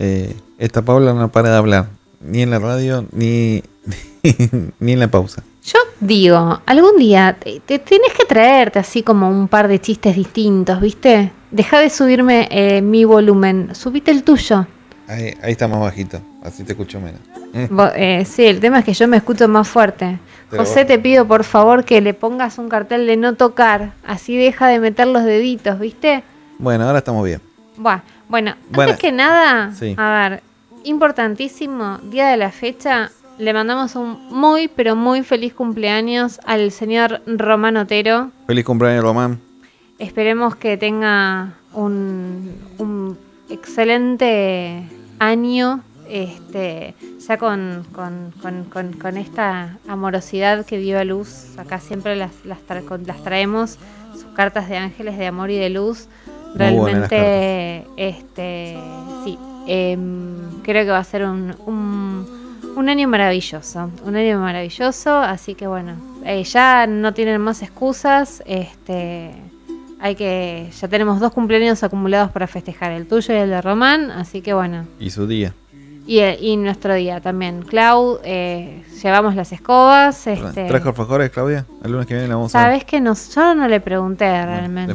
Eh, esta Paula no para de hablar, ni en la radio, ni, ni en la pausa. Yo digo, algún día te, tenés que traerte así como un par de chistes distintos, ¿viste? Deja de subirme eh, mi volumen, subite el tuyo. Ahí, está más bajito, así te escucho menos. Eh, sí, el tema es que yo me escucho más fuerte. José, te pido por favor que le pongas un cartel de no tocar, así deja de meter los deditos, ¿viste? Bueno, ahora estamos bien. Buah. Bueno, antes que nada, a ver, importantísimo, día de la fecha, le mandamos un muy, pero muy feliz cumpleaños al señor Román Otero. Feliz cumpleaños, Román. Esperemos que tenga un, excelente año, este, ya con, esta amorosidad que dio a luz. Acá siempre las, las traemos, sus cartas de ángeles de amor y de luz Realmente, este, sí, em, creo que va a ser un, un, año maravilloso, un año maravilloso, así que bueno, eh, ya no tienen más excusas, este, hay que, ya tenemos dos cumpleaños acumulados para festejar, el tuyo y el de Román, así que bueno. Y su día. Eh, y, nuestro día también. Cloud eh, llevamos las escobas. Este... ¿Trajo alfajores, Claudia? El lunes que viene la vamos a... Sabes que no, yo no le pregunté realmente.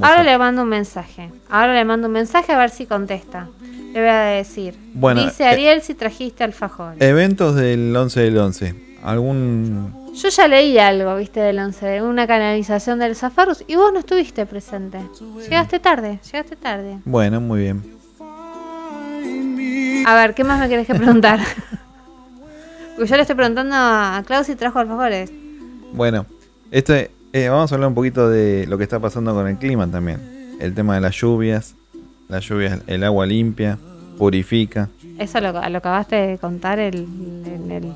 Ahora le mando un mensaje. Ahora le mando un mensaje a ver si contesta. Le voy a decir. Dice eh, Ariel si trajiste alfajores. Eventos del 11 del 11. ¿Algún...? Yo ya leí algo, viste, del 11, de una canalización del Zafarus y vos no estuviste presente. Llegaste tarde, llegaste tarde. Bueno, muy bien. A ver, ¿qué más me querés que preguntar? Porque yo le estoy preguntando a Klaus si trajo alfajores. Bueno, este, eh, vamos a hablar un poquito de lo que está pasando con el clima también. El tema de las lluvias, las lluvias, el agua limpia, purifica. Eso lo, lo acabaste de contar el, en el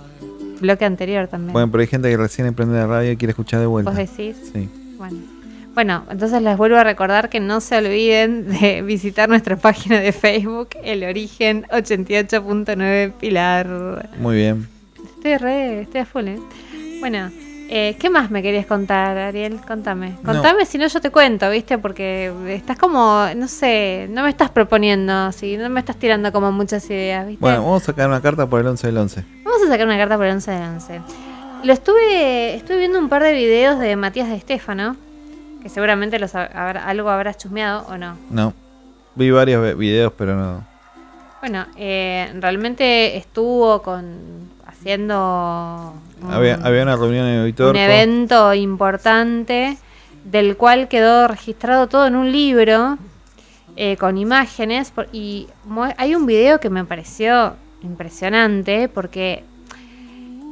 bloque anterior también. Bueno, pero hay gente que recién emprende la radio y quiere escuchar de vuelta. ¿Vos decís? Sí. Bueno, entonces les vuelvo a recordar que no se olviden de visitar nuestra página de Facebook, El Origen 88.9 Pilar. Muy bien. Estoy re, estoy a full, ¿eh? Bueno, eh, ¿qué más me querías contar, Ariel? Contame. Contame, si no yo te cuento, ¿viste? Porque estás como, no sé, no me estás proponiendo, ¿sí? no me estás tirando como muchas ideas, ¿viste? Bueno, vamos a sacar una carta por el 11 del 11. Vamos a sacar una carta por el 11 del 11. Lo estuve, estuve viendo un par de videos de Matías de Estefano. Que seguramente los habrá, algo habrás chusmeado o no. No. Vi varios videos, pero no. Bueno, eh, realmente estuvo con haciendo. había, una reunión en auditorio. Un evento importante del cual quedó registrado todo en un libro eh, con imágenes. y hay un video que me pareció impresionante porque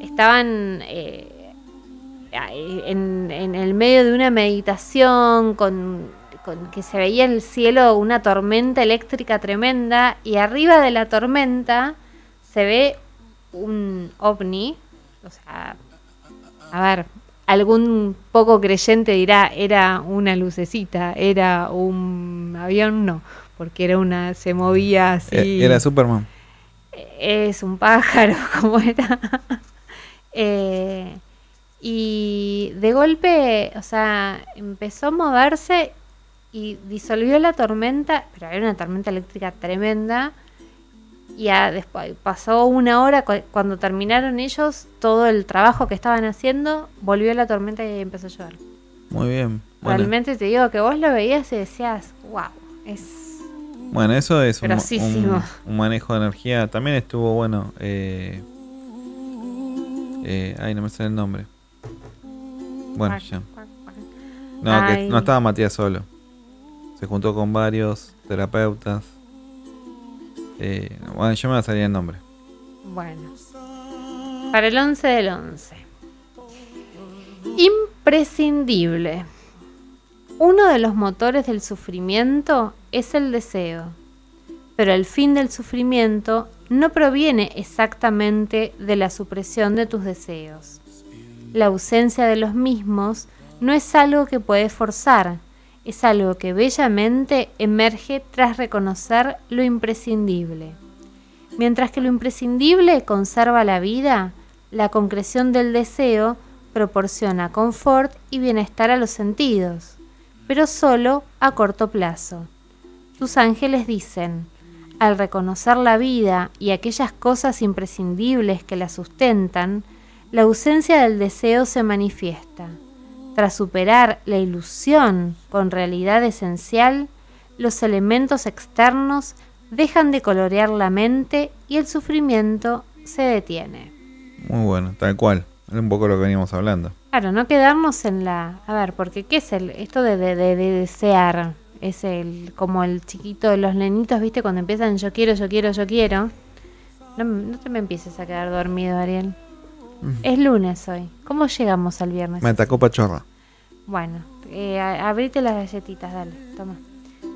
estaban. Eh, en, el medio de una meditación con, que se veía en el cielo una tormenta eléctrica tremenda y arriba de la tormenta se ve un ovni, o sea, a ver, algún poco creyente dirá, era una lucecita, era un avión, no, porque era una, se movía eh, así. Era Superman. Es un pájaro, como era. eh, y de golpe, o sea, empezó a moverse y disolvió la tormenta, pero era una tormenta eléctrica tremenda. Y después pasó una hora cuando terminaron ellos todo el trabajo que estaban haciendo, volvió la tormenta y empezó a llover. Muy bien. Realmente te digo que vos lo veías y decías, wow, es bueno, eso es un, manejo de energía. También estuvo bueno. Eh, eh, ay, no me sale el nombre. Bueno, ya. No, que no estaba Matías solo. Se juntó con varios terapeutas. Eh, bueno, yo me voy a salir el nombre. Bueno. Para el 11 del 11. Imprescindible. Uno de los motores del sufrimiento es el deseo, pero el fin del sufrimiento no proviene exactamente de la supresión de tus deseos. La ausencia de los mismos no es algo que puede forzar, es algo que bellamente emerge tras reconocer lo imprescindible. Mientras que lo imprescindible conserva la vida, la concreción del deseo proporciona confort y bienestar a los sentidos, pero solo a corto plazo. Sus ángeles dicen, al reconocer la vida y aquellas cosas imprescindibles que la sustentan, la ausencia del deseo se manifiesta. Tras superar la ilusión con realidad esencial, los elementos externos dejan de colorear la mente y el sufrimiento se detiene. Muy bueno, tal cual. Es un poco lo que veníamos hablando. Claro, no quedarnos en la... A ver, porque ¿qué es el, esto de, desear? Es el como el chiquito de los nenitos, ¿viste? Cuando empiezan yo quiero, yo quiero, yo quiero. no te me empieces a quedar dormido, Ariel. Es lunes hoy. ¿Cómo llegamos al viernes? Me atacó pachorra. Bueno, eh, abrite las galletitas, dale, toma.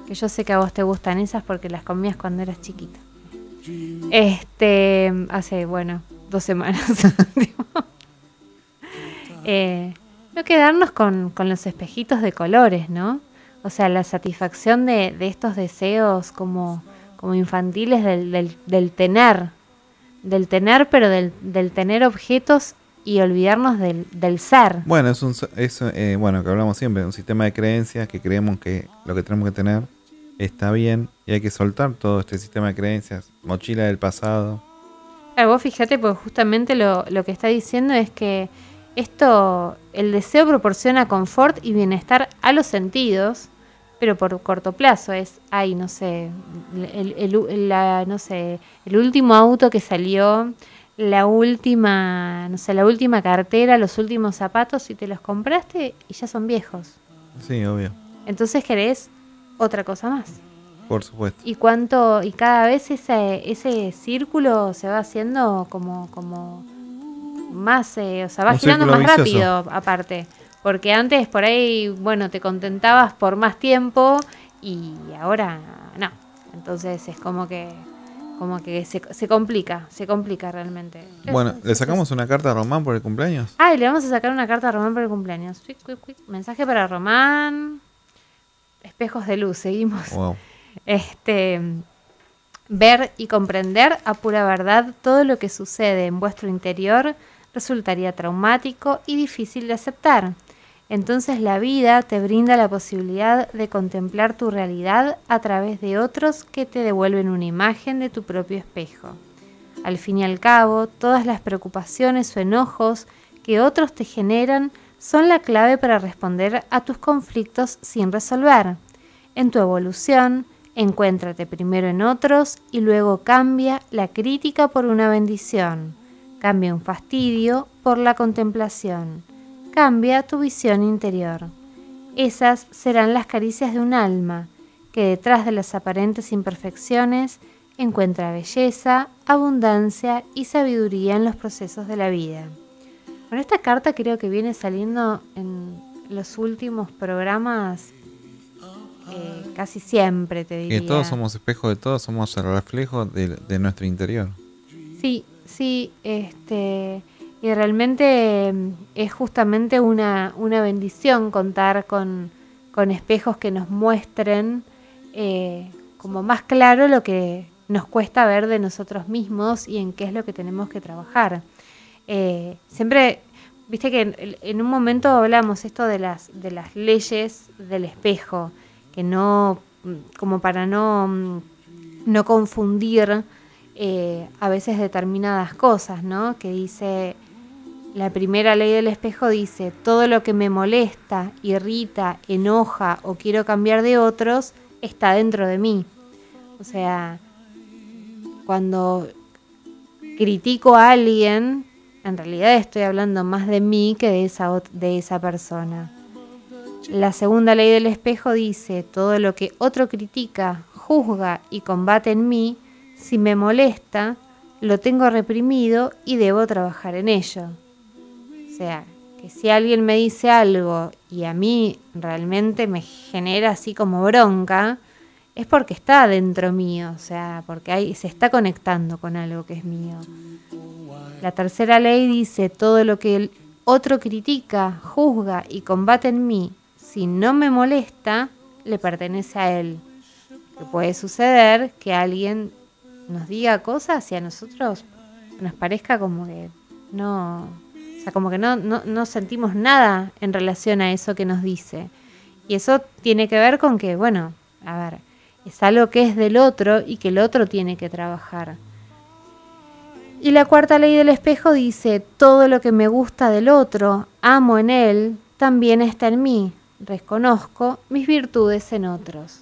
Que yo sé que a vos te gustan esas porque las comías cuando eras chiquita. Este, hace, bueno, dos semanas. Eh, no quedarnos con, con, los espejitos de colores, ¿no? O sea, la satisfacción de, estos deseos como, como infantiles del tener, del tener, pero del, tener objetos y olvidarnos del, del ser. Bueno, es un eh, bueno que hablamos siempre, un sistema de creencias que creemos que lo que tenemos que tener está bien y hay que soltar todo este sistema de creencias, mochila del pasado. vos fíjate, pues justamente lo, lo que está diciendo es que esto, el deseo proporciona confort y bienestar a los sentidos pero por corto plazo. Es, ay, no sé, el, el, la, no sé, el último auto que salió, la última, no sé, la última cartera, los últimos zapatos, y te los compraste y ya son viejos. Sí, obvio. Entonces querés otra cosa más. Por supuesto. Y cuánto, y cada vez ese, ese círculo se va haciendo como, como más, eh, o sea, va girando más rápido aparte. Porque antes por ahí, bueno, te contentabas por más tiempo y ahora no. Entonces es como que como que se, complica, se complica realmente. Bueno, ¿le sacamos una carta a Román por el cumpleaños? Ah, le vamos a sacar una carta a Román por el cumpleaños. Mensaje para Román. Espejos de luz, seguimos. Este ver y comprender a pura verdad todo lo que sucede en vuestro interior resultaría traumático y difícil de aceptar. Entonces la vida te brinda la posibilidad de contemplar tu realidad a través de otros que te devuelven una imagen de tu propio espejo. Al fin y al cabo, todas las preocupaciones o enojos que otros te generan son la clave para responder a tus conflictos sin resolver. En tu evolución, encuéntrate primero en otros y luego cambia la crítica por una bendición, cambia un fastidio por la contemplación cambia tu visión interior. Esas serán las caricias de un alma que detrás de las aparentes imperfecciones encuentra belleza, abundancia y sabiduría en los procesos de la vida. Con esta carta creo que viene saliendo en los últimos programas eh, casi siempre, te digo Que todos somos espejo de todos, somos el reflejo de, de nuestro interior. Sí, sí, este... Y realmente em, es justamente una, bendición contar con, espejos que nos muestren eh, como más claro lo que nos cuesta ver de nosotros mismos y en qué es lo que tenemos que trabajar. Eh, siempre, viste que en, un momento hablamos esto de las, de las leyes del espejo, que no, como para no, no confundir eh, a veces determinadas cosas, ¿no? Que dice, la primera ley del espejo dice, todo lo que me molesta, irrita, enoja o quiero cambiar de otros, está dentro de mí. O sea, cuando critico a alguien, en realidad estoy hablando más de mí que de esa, de esa persona. La segunda ley del espejo dice, todo lo que otro critica, juzga y combate en mí, si me molesta, lo tengo reprimido y debo trabajar en ello sea, que si alguien me dice algo y a mí realmente me genera así como bronca, es porque está dentro mío, o sea, porque ahí se está conectando con algo que es mío. La tercera ley dice, todo lo que el otro critica, juzga y combate en mí, si no me molesta, le pertenece a él. puede suceder que alguien nos diga cosas y a nosotros nos parezca como que no, sea, como que no, no, sentimos nada en relación a eso que nos dice. Y eso tiene que ver con que, bueno, a ver, es algo que es del otro y que el otro tiene que trabajar. Y la cuarta ley del espejo dice, todo lo que me gusta del otro, amo en él, también está en mí. Reconozco mis virtudes en otros.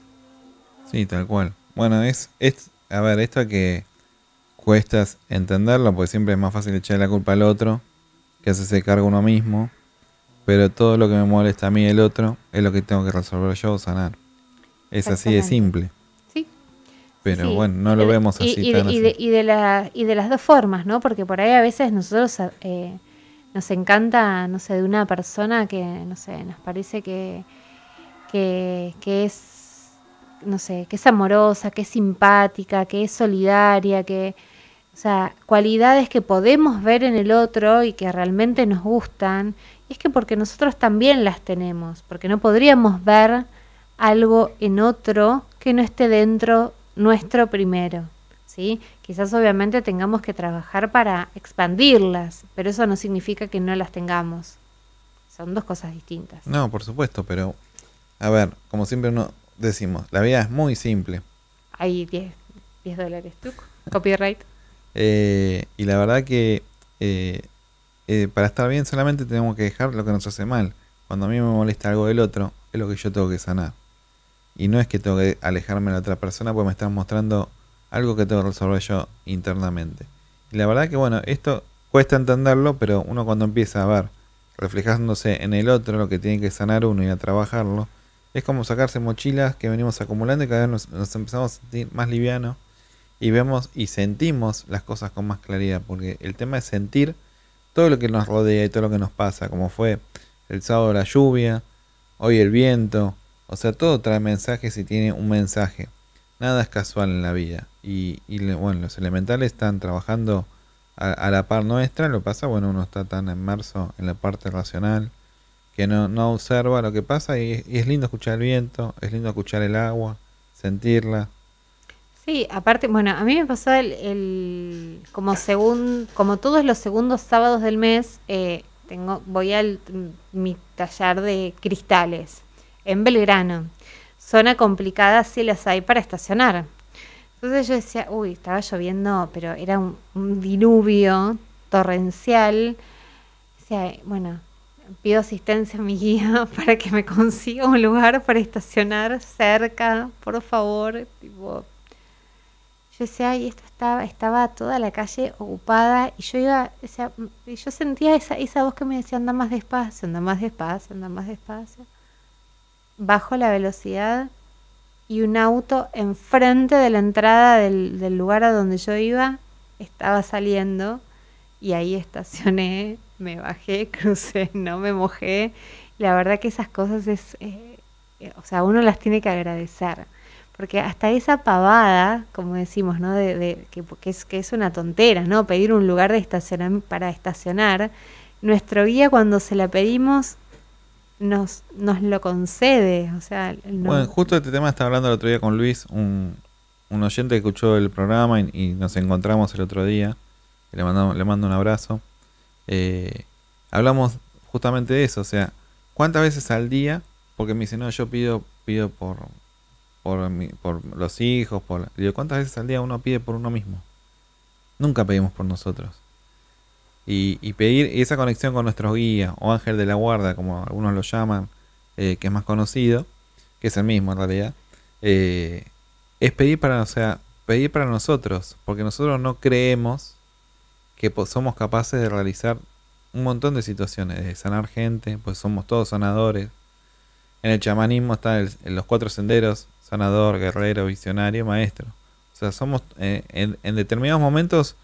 Sí, tal cual. Bueno, es, es a ver, esto que cuesta entenderlo, porque siempre es más fácil echar la culpa al otro que hacerse cargo uno mismo, pero todo lo que me molesta a mí el otro es lo que tengo que resolver yo o sanar. Es así de simple. Sí. Pero bueno, no lo vemos así. Y, de, las dos formas, ¿no? Porque por ahí a veces nosotros eh, nos encanta, no sé, de una persona que, no sé, nos parece que, que, que es, no sé, que es amorosa, que es simpática, que es solidaria, que o sea, cualidades que podemos ver en el otro y que realmente nos gustan, es que porque nosotros también las tenemos, porque no podríamos ver algo en otro que no esté dentro nuestro primero. ¿Sí? Quizás obviamente tengamos que trabajar para expandirlas, pero eso no significa que no las tengamos. Son dos cosas distintas. No, por supuesto, pero a ver, como siempre uno decimos, la vida es muy simple. Hay 10 dólares, tú, copyright. Eh, y la verdad que eh, eh, para estar bien solamente tenemos que dejar lo que nos hace mal. Cuando a mí me molesta algo del otro, es lo que yo tengo que sanar. Y no es que tengo que alejarme de la otra persona porque me están mostrando algo que tengo que resolver yo internamente. Y la verdad que bueno, esto cuesta entenderlo, pero uno cuando empieza a ver reflejándose en el otro lo que tiene que sanar uno y a trabajarlo, es como sacarse mochilas que venimos acumulando y cada vez nos, nos empezamos a sentir más livianos y vemos y sentimos las cosas con más claridad, porque el tema es sentir todo lo que nos rodea y todo lo que nos pasa, como fue el sábado la lluvia, hoy el viento, o sea, todo trae mensajes y tiene un mensaje. Nada es casual en la vida. Y, bueno, los elementales están trabajando a, la par nuestra, lo pasa, bueno, uno está tan inmerso en la parte racional que no, observa lo que pasa y es lindo escuchar el viento, es lindo escuchar el agua, sentirla, Sí, aparte, bueno, a mí me pasó el, como según, como todos los segundos sábados del mes, eh, tengo, voy al mm, mi taller de cristales en Belgrano. Zona complicada si las hay para estacionar. Entonces yo decía, uy, estaba lloviendo, pero era un, diluvio torrencial. Decía, bueno, pido asistencia a mi guía para que me consiga un lugar para estacionar cerca, por favor. Tipo, estaba, estaba toda la calle ocupada y yo iba, yo sentía esa, voz que me decía anda más despacio, anda más despacio, anda más despacio. Bajo la velocidad y un auto enfrente de la entrada del, lugar a donde yo iba estaba saliendo y ahí estacioné, me bajé, crucé, no me mojé. La verdad que esas cosas es, eh, eh, o sea, uno las tiene que agradecer porque hasta esa pavada, como decimos, ¿no? De, que, es, que es una tontera, ¿no? Pedir un lugar de estacionar, para estacionar, nuestro guía cuando se la pedimos nos, nos lo concede. O sea, Bueno, justo este tema estaba hablando el otro día con Luis, un, oyente que escuchó el programa y, nos encontramos el otro día. Le, mandamos, le mando un abrazo. Eh, hablamos justamente de eso, o sea, ¿cuántas veces al día? Porque me dice, no, yo pido, pido por, por, los hijos, por... ¿cuántas veces al día uno pide por uno mismo? Nunca pedimos por nosotros. Y, y pedir esa conexión con nuestros guías o ángel de la guarda, como algunos lo llaman, eh, que es más conocido, que es el mismo en realidad, eh, es pedir para, sea, pedir para nosotros, porque nosotros no creemos que somos capaces de realizar un montón de situaciones, de sanar gente, pues somos todos sanadores. En el chamanismo están los cuatro senderos, sanador, guerrero, visionario, maestro. O sea, somos eh, en, determinados momentos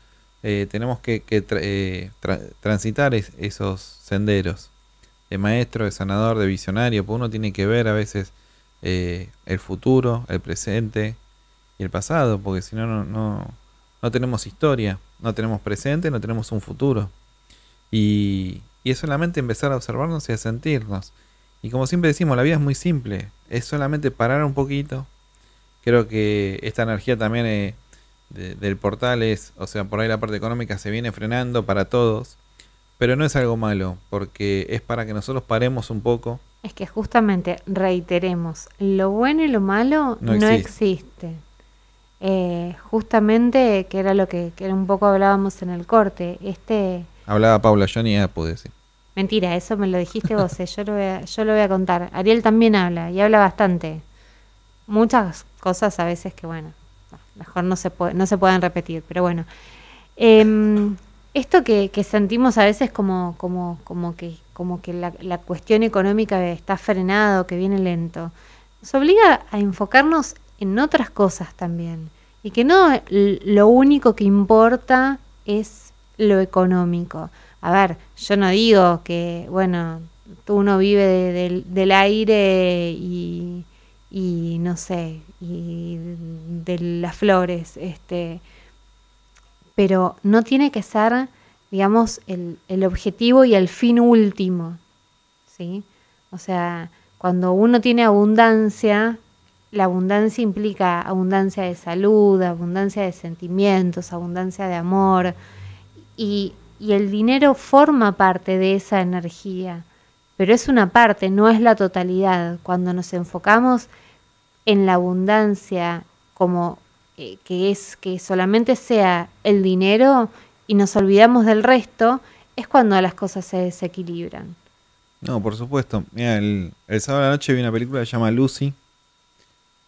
eh, tenemos que, eh, transitar esos senderos de maestro, de sanador, de visionario, Porque uno tiene que ver a veces el futuro, el presente y el pasado, porque si no, no, no tenemos historia, no tenemos presente, no tenemos un futuro. Y, y es solamente empezar a observarnos y a sentirnos. Y como siempre decimos, la vida es muy simple. Es solamente parar un poquito. Creo que esta energía también eh, del portal es, o sea, por ahí la parte económica se viene frenando para todos. Pero no es algo malo, porque es para que nosotros paremos un poco. Es que justamente, reiteremos, lo bueno y lo malo no, existe. Eh, justamente, que era lo que, que, un poco hablábamos en el corte, este... Hablaba Paula, yo ni pude decir. Mentira, eso me lo dijiste vos, eh, yo, lo voy a, yo lo voy a contar. Ariel también habla y habla bastante. Muchas cosas a veces que, bueno, mejor no se, puede, no se pueden repetir, pero bueno. Em, esto que, sentimos a veces como, que, como que la, la, cuestión económica está frenado, que viene lento, nos obliga a enfocarnos en otras cosas también. Y que no lo único que importa es lo económico a ver, yo no digo que, bueno, uno vive del aire y, no sé, y de las flores, este, pero no tiene que ser, digamos, el, el objetivo y el fin último, ¿sí? O sea, cuando uno tiene abundancia, la abundancia implica abundancia de salud, abundancia de sentimientos, abundancia de amor, y y el dinero forma parte de esa energía, pero es una parte, no es la totalidad. Cuando nos enfocamos en la abundancia como eh, que es que solamente sea el dinero y nos olvidamos del resto, es cuando las cosas se desequilibran. No, por supuesto. Mira, el, sábado la noche vi una película que se llama Lucy.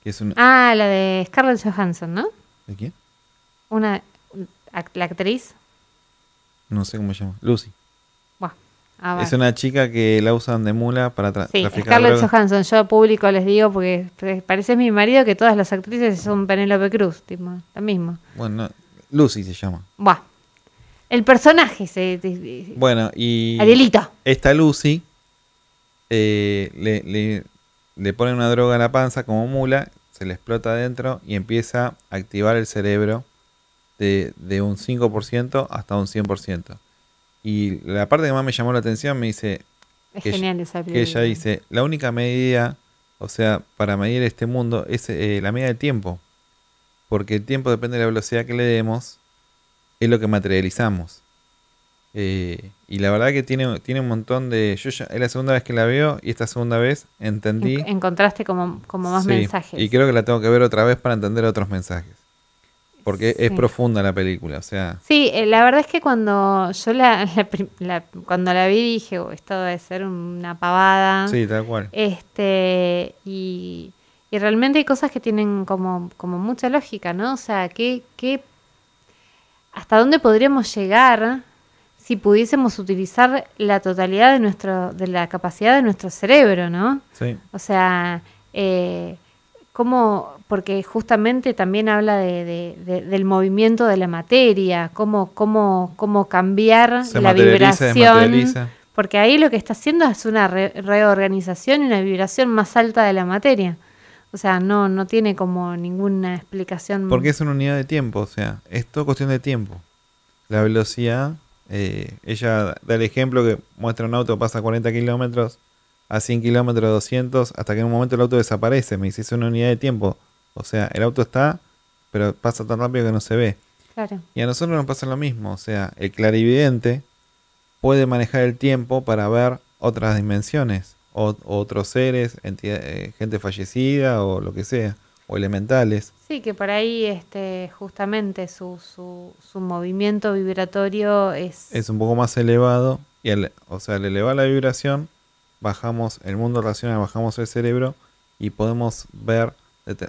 Que es Ah, la de Scarlett Johansson, ¿no? ¿De quién? Una, la actriz. No sé cómo se llama. Lucy. Ah, es una chica que la usan de mula para tra sí, Johansson, yo público les digo porque parece mi marido que todas las actrices son Penélope Cruz, la misma. Bueno, Lucy se llama. el personaje se. bueno, y. Adelita Esta Lucy eh, le, le, le ponen una droga a la panza como mula, se le explota adentro y empieza a activar el cerebro de, un 5% hasta un 100%. Y la parte que más me llamó la atención me dice... que ella dice, la única medida, o sea, para medir este mundo es eh, la medida del tiempo. Porque el tiempo depende de la velocidad que le demos, es lo que materializamos. Eh, y la verdad que tiene, tiene un montón de... Yo ya, es la segunda vez que la veo y esta segunda vez entendí... encontraste como, más mensajes. Y creo que la tengo que ver otra vez para entender otros mensajes. Porque es profunda la película, o sea. Sí, eh, la verdad es que cuando yo la, cuando la vi dije, oh, esto debe ser una pavada. Sí, tal cual. Este, y, realmente hay cosas que tienen como, como mucha lógica, ¿no? O sea, ¿qué, hasta dónde podríamos llegar si pudiésemos utilizar la totalidad de nuestro, de la capacidad de nuestro cerebro, ¿no? Sí. O sea, eh, porque justamente también habla del movimiento de la materia, cómo, cómo, cómo cambiar Se la vibración. Porque ahí lo que está haciendo es una reorganización y una vibración más alta de la materia. O sea, no, no tiene como ninguna explicación. Porque es una unidad de tiempo, o sea, es cuestión de tiempo. La velocidad, eh, ella da el ejemplo que muestra un auto, pasa 40 kilómetros a 100 kilómetros, 200, hasta que en un momento el auto desaparece. Me hiciste una unidad de tiempo. O sea, el auto está, pero pasa tan rápido que no se ve. Claro. Y a nosotros nos pasa lo mismo. O sea, el clarividente puede manejar el tiempo para ver otras dimensiones, o, otros seres, eh, gente fallecida o lo que sea, o elementales. Sí, que por ahí este, justamente su, su, movimiento vibratorio es... Es un poco más elevado, y el, o sea, al elevar la vibración bajamos el mundo racional, bajamos el cerebro y podemos ver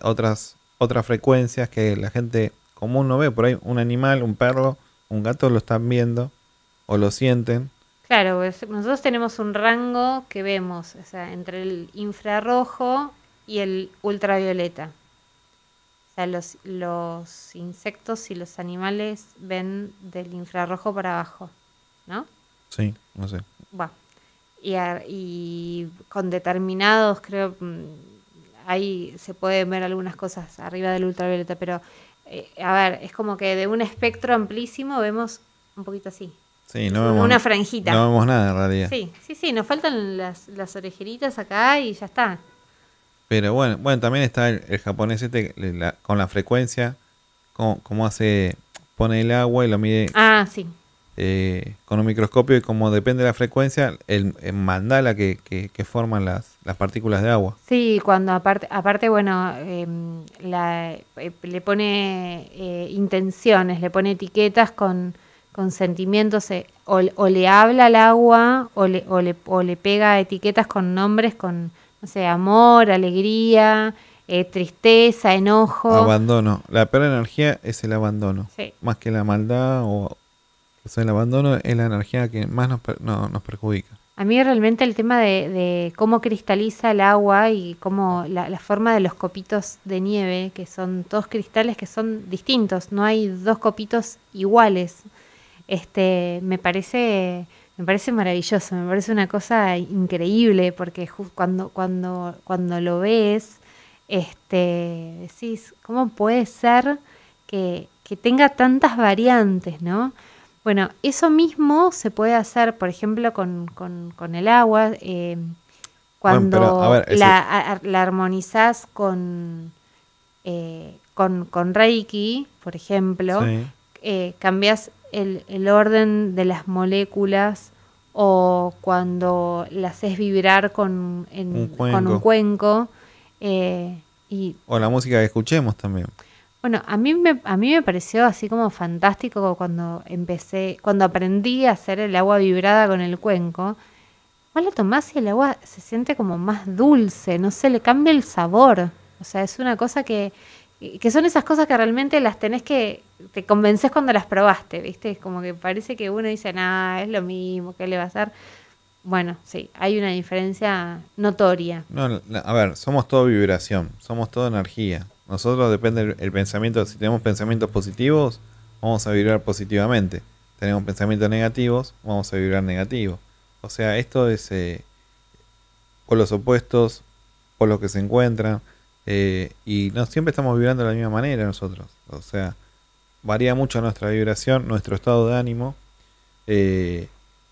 otras, otras frecuencias que la gente común no ve. Por ahí un animal, un perro, un gato lo están viendo o lo sienten. Claro, pues, nosotros tenemos un rango que vemos, o sea, entre el infrarrojo y el ultravioleta. O sea, los, los insectos y los animales ven del infrarrojo para abajo, ¿no? Sí, no sé. va y, con determinados, creo, mm, ahí se pueden ver algunas cosas arriba del ultravioleta, pero eh, a ver, es como que de un espectro amplísimo vemos un poquito así. Sí, no vemos, una franjita. No vemos nada en realidad. Sí, sí, sí, nos faltan las, las orejeritas acá y ya está. Pero bueno, bueno también está el, japonés este con la frecuencia, cómo, cómo hace, pone el agua y lo mide. Ah, sí. Eh, con un microscopio y como depende de la frecuencia, el, mandala que, forman las, partículas de agua. Sí, cuando aparte, aparte bueno, em, eh, le pone eh, intenciones, le pone etiquetas con, sentimientos, o, le habla al agua o le, o le, pega etiquetas con nombres, con, no sé, amor, alegría. tristeza, enojo. Abandono. La peor energía es el abandono. Más que la maldad o, el abandono es la energía que más nos, nos perjudica. A mí realmente el tema de, cómo cristaliza el agua y cómo la, forma de los copitos de nieve, que son dos cristales que son distintos, no hay dos copitos iguales. Este, me parece me parece maravilloso, me parece una cosa increíble porque cuando cuando cuando lo ves este decís, ¿cómo puede ser que que tenga tantas variantes, ¿no? Bueno, eso mismo se puede hacer, por ejemplo, con, el agua. Eh, cuando la, la, armonizás eh, con, con, Reiki, por ejemplo, eh, cambias el, orden de las moléculas o cuando las haces vibrar con, un cuenco. o la música que escuchemos también. Bueno, a mí, me, a mí me pareció así como fantástico cuando empecé, cuando aprendí a hacer el agua vibrada con el cuenco. Vos la tomás y el agua se siente como más dulce, no sé, le cambia el sabor. O sea, es una cosa que, que son esas cosas que realmente las tenés que, te convences cuando las probaste, ¿viste? Es como que parece que uno dice, nada, es lo mismo, ¿qué le va a hacer? Bueno, sí, hay una diferencia notoria. No, a ver, somos todo vibración, somos todo energía. Nosotros depende del el pensamiento, si tenemos pensamientos positivos, vamos a vibrar positivamente. Tenemos pensamientos negativos, vamos a vibrar negativo. O sea, esto es eh, por los opuestos, por los que se encuentran. Eh, y no siempre estamos vibrando de la misma manera nosotros. O sea, varía mucho nuestra vibración, nuestro estado de ánimo, eh,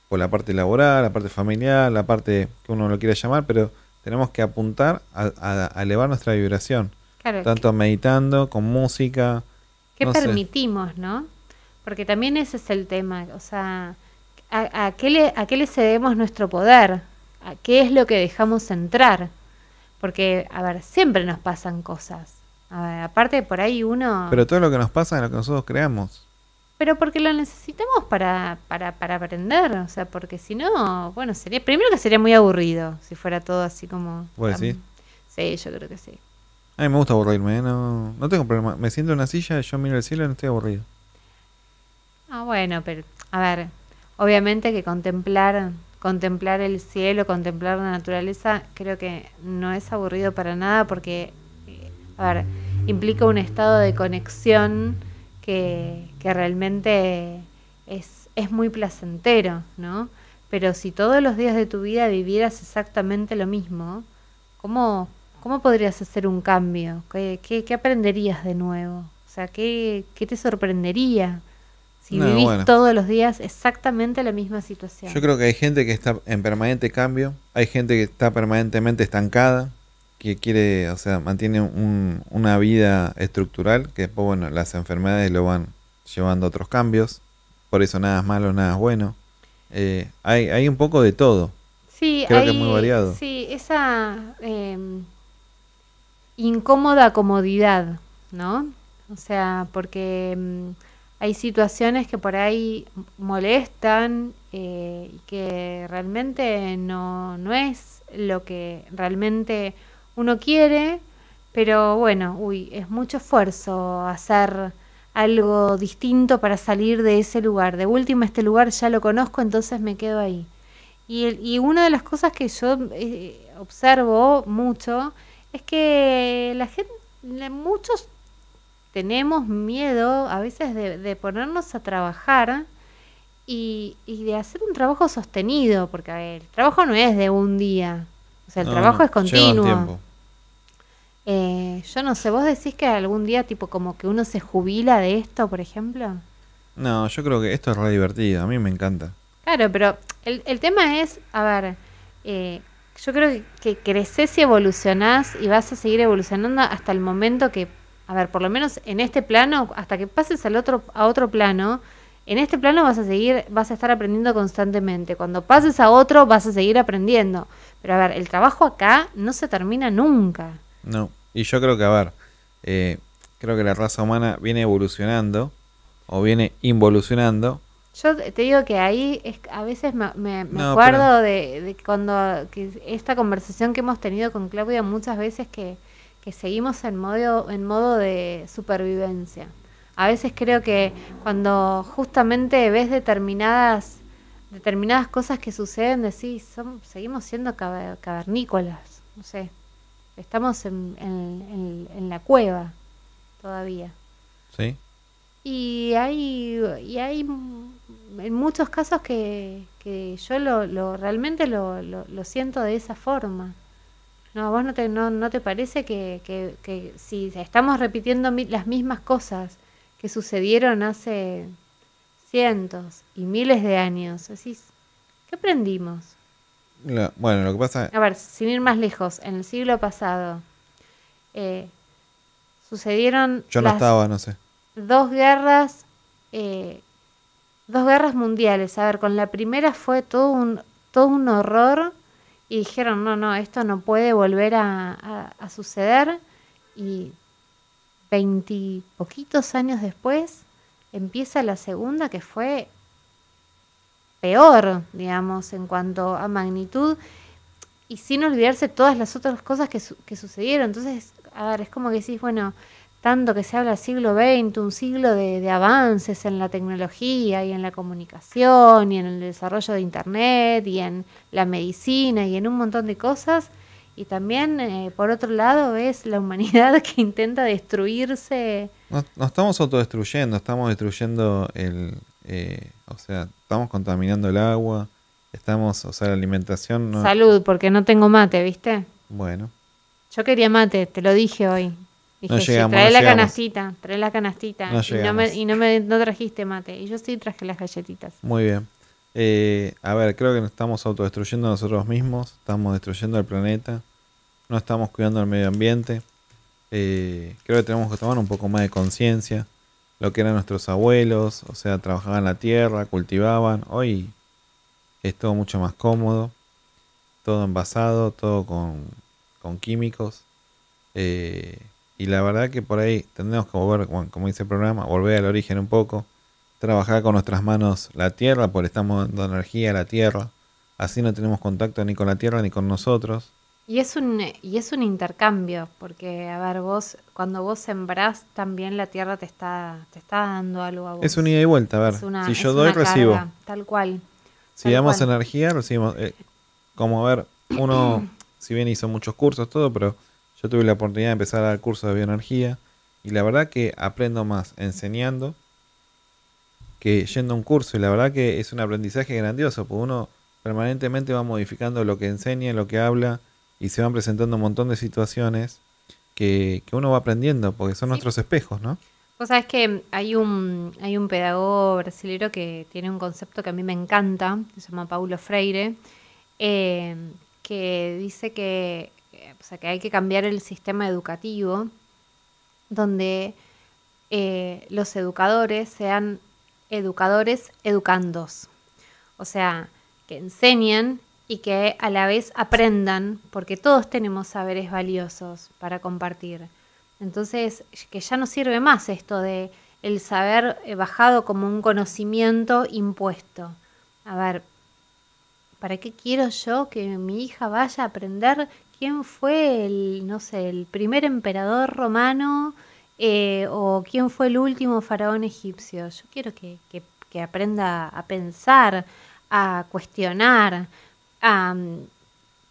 por la parte laboral, la parte familiar, la parte que uno lo quiera llamar, pero tenemos que apuntar a elevar nuestra vibración. Tanto meditando, con música. ¿Qué permitimos, no? Porque también ese es el tema. O sea, ¿a, qué le, ¿a qué le cedemos nuestro poder? ¿A qué es lo que dejamos entrar? Porque, a ver, siempre nos pasan cosas. aparte por ahí uno... Pero todo lo que nos pasa es lo que nosotros creamos. Pero porque lo necesitamos para, para, para aprender, o sea, porque si no, bueno, sería primero que sería muy aburrido si fuera todo así como... pues sí Sí, yo creo que sí. A mí me gusta aburrirme, ¿eh? no, tengo problema. Me siento en una silla, yo miro el cielo y no estoy aburrido. Ah, bueno, pero a ver, obviamente que contemplar contemplar el cielo, contemplar la naturaleza, creo que no es aburrido para nada porque, eh, a ver, implica un estado de conexión que, realmente es, es, muy placentero, ¿no? Pero si todos los días de tu vida vivieras exactamente lo mismo, ¿cómo, ¿Cómo podrías hacer un cambio? ¿Qué, aprenderías de nuevo? O sea, ¿qué, te sorprendería si vivís todos los días exactamente la misma situación? Yo creo que hay gente que está en permanente cambio, hay gente que está permanentemente estancada, que quiere, o sea, mantiene una vida estructural, que después, bueno, las enfermedades lo van llevando a otros cambios, por eso nada es malo, nada es bueno. Eh, hay, hay un poco de todo. Sí, creo hay, que es muy variado. Sí, esa... Em, incómoda comodidad, ¿no? O sea, porque mm, hay situaciones que por ahí molestan eh, y que realmente no, es lo que realmente uno quiere, pero bueno, uy, es mucho esfuerzo hacer algo distinto para salir de ese lugar. De última, este lugar ya lo conozco, entonces me quedo ahí. Y, y una de las cosas que yo eh, observo mucho es que la gente, muchos tenemos miedo a veces de, ponernos a trabajar y, de hacer un trabajo sostenido, porque el trabajo no es de un día, o sea, el trabajo es continuo. Eh, yo no sé, ¿vos decís que algún día tipo como que uno se jubila de esto, por ejemplo? No, yo creo que esto es re divertido, a mí me encanta. Claro, pero el, el tema es, a ver, eh, yo creo que, creces y evolucionás y vas a seguir evolucionando hasta el momento que, a ver, por lo menos en este plano, hasta que pases al otro, a otro plano, en este plano vas a seguir, vas a estar aprendiendo constantemente. Cuando pases a otro, vas a seguir aprendiendo. Pero a ver, el trabajo acá no se termina nunca. No, y yo creo que, a ver, eh, creo que la raza humana viene evolucionando o viene involucionando yo te digo que ahí a veces me, acuerdo de, cuando que esta conversación que hemos tenido con Claudia muchas veces que, seguimos en modo, en modo de supervivencia. A veces creo que cuando justamente ves determinadas determinadas cosas que suceden, decís, son, seguimos siendo cavernícolas, no sé. Estamos en, en, la cueva todavía. Sí. Y hay, y hay en muchos casos que, que yo lo, lo realmente lo, lo, siento de esa forma. No, vos no te, no, te parece que, que, si estamos repitiendo las mismas cosas que sucedieron hace cientos y miles de años, decís, ¿qué aprendimos? bueno, lo que pasa es... A ver, sin ir más lejos, en el siglo pasado eh, sucedieron... Yo no estaba, no sé. Dos guerras eh, dos guerras mundiales. A ver, con la primera fue todo un, todo un horror y dijeron, no, no, esto no puede volver a, suceder. Y veintipoquitos años después empieza la segunda que fue peor, digamos, en cuanto a magnitud y sin olvidarse todas las otras cosas que, que sucedieron. Entonces, a ver, es como que decís, bueno, tanto que se habla siglo XX, un siglo de, de, avances en la tecnología y en la comunicación y en el desarrollo de Internet y en la medicina y en un montón de cosas. Y también, eh, por otro lado, es la humanidad que intenta destruirse. No estamos autodestruyendo, estamos destruyendo el... Eh, o sea, estamos contaminando el agua, estamos, o sea, la alimentación... Salud, porque no tengo mate, ¿viste? Bueno. Yo quería mate, te lo dije hoy trae la canastita, trae la canastita. y, no me, trajiste mate. Y yo sí traje las galletitas. Muy bien. Eh, a ver, creo que nos estamos autodestruyendo nosotros mismos, estamos destruyendo el planeta, no estamos cuidando el medio ambiente. Eh, creo que tenemos que tomar un poco más de conciencia. Lo que eran nuestros abuelos, o sea, trabajaban la tierra, cultivaban. Hoy es todo mucho más cómodo, todo envasado, todo con, con químicos. Eh, y la verdad que por ahí tenemos que volver, como dice el programa, volver al origen un poco, trabajar con nuestras manos la tierra, porque estamos dando energía a la tierra. Así no tenemos contacto ni con la tierra ni con nosotros. Y es un, y es un intercambio, porque, a ver, vos, cuando vos sembrás, también la tierra te está, está dando algo a vos. Es un ida y vuelta, a ver. si yo doy, recibo. Tal cual. Si damos energía, recibimos. Eh, como a ver, uno, si bien hizo muchos cursos, todo, pero yo tuve la oportunidad de empezar el curso de bioenergía y la verdad que aprendo más enseñando que yendo a un curso y la verdad que es un aprendizaje grandioso, porque uno permanentemente va modificando lo que enseña, lo que habla y se van presentando un montón de situaciones que, uno va aprendiendo, porque son nuestros espejos, ¿no? Vos sabés que hay un, hay un pedagogo brasileño que tiene un concepto que a mí me encanta, se llama Paulo Freire, eh, que dice que eh, o sea, que hay que cambiar el sistema educativo donde eh, los educadores sean educadores educandos. O sea, que enseñen y que a la vez aprendan, porque todos tenemos saberes valiosos para compartir. Entonces, que ya no sirve más esto de el saber eh, bajado como un conocimiento impuesto. A ver, ¿para qué quiero yo que mi hija vaya a aprender quién fue el, no sé, el primer emperador romano eh, o quién fue el último faraón egipcio. Yo quiero que, aprenda a pensar, a cuestionar, a mm,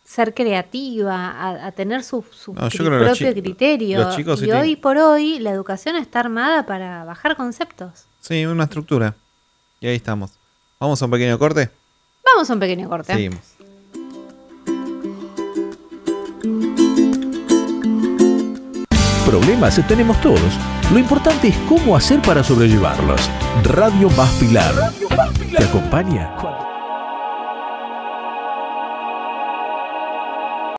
ser creativa, a, tener su, propio criterio. y hoy por hoy la educación está armada para bajar conceptos. Sí, una estructura. Y ahí estamos. ¿Vamos a un pequeño corte? Vamos a un pequeño corte. Seguimos. Problemas tenemos todos. Lo importante es cómo hacer para sobrellevarlos. Radio Más Pilar. Te acompaña.